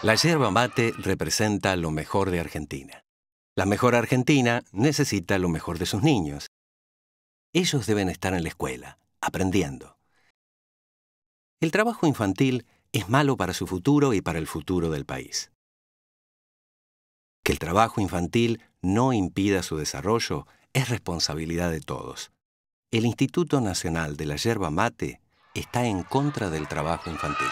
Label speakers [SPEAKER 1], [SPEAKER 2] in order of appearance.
[SPEAKER 1] La yerba mate representa lo mejor de Argentina. La mejor Argentina necesita lo mejor de sus niños. Ellos deben estar en la escuela, aprendiendo. El trabajo infantil es malo para su futuro y para el futuro del país. Que el trabajo infantil no impida su desarrollo es responsabilidad de todos. El Instituto Nacional de la Yerba Mate está en contra del trabajo infantil.